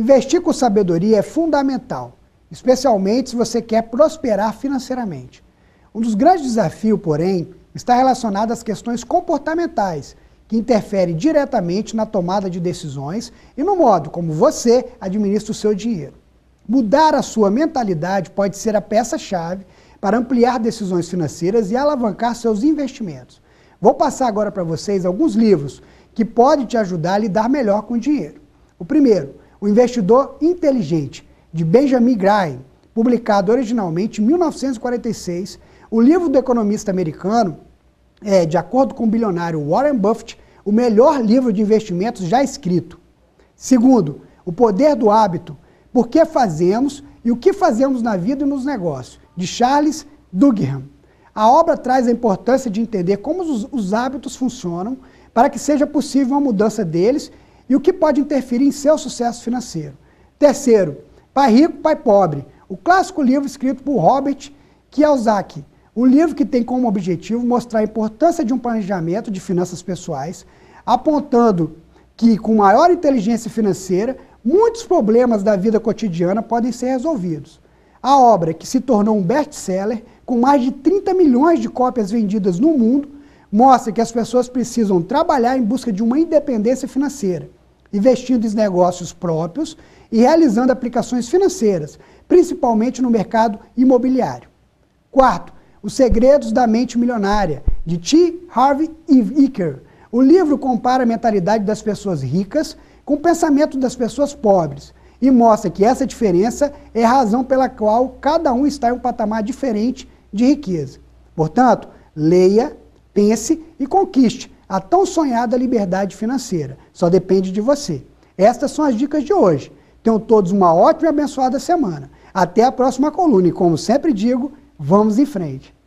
Investir com sabedoria é fundamental, especialmente se você quer prosperar financeiramente. Um dos grandes desafios, porém, está relacionado às questões comportamentais, que interferem diretamente na tomada de decisões e no modo como você administra o seu dinheiro. Mudar a sua mentalidade pode ser a peça-chave para ampliar decisões financeiras e alavancar seus investimentos. Vou passar agora para vocês alguns livros que podem te ajudar a lidar melhor com o dinheiro. O primeiro, o Investidor Inteligente, de Benjamin Graham, publicado originalmente em 1946, o livro do economista americano é, de acordo com o bilionário Warren Buffett, o melhor livro de investimentos já escrito. Segundo, o poder do hábito, por que fazemos e o que fazemos na vida e nos negócios, de Charles Duggan. A obra traz a importância de entender como os, os hábitos funcionam para que seja possível uma mudança deles e o que pode interferir em seu sucesso financeiro. Terceiro, Pai Rico, Pai Pobre, o clássico livro escrito por Robert Kiyosaki. O livro que tem como objetivo mostrar a importância de um planejamento de finanças pessoais, apontando que com maior inteligência financeira, muitos problemas da vida cotidiana podem ser resolvidos. A obra, que se tornou um best-seller, com mais de 30 milhões de cópias vendidas no mundo, mostra que as pessoas precisam trabalhar em busca de uma independência financeira investindo em negócios próprios e realizando aplicações financeiras, principalmente no mercado imobiliário. Quarto, Os Segredos da Mente Milionária, de T. Harvey Eker. O livro compara a mentalidade das pessoas ricas com o pensamento das pessoas pobres e mostra que essa diferença é a razão pela qual cada um está em um patamar diferente de riqueza. Portanto, leia, pense e conquiste a tão sonhada liberdade financeira. Só depende de você. Estas são as dicas de hoje. Tenham todos uma ótima e abençoada semana. Até a próxima coluna e, como sempre digo, vamos em frente.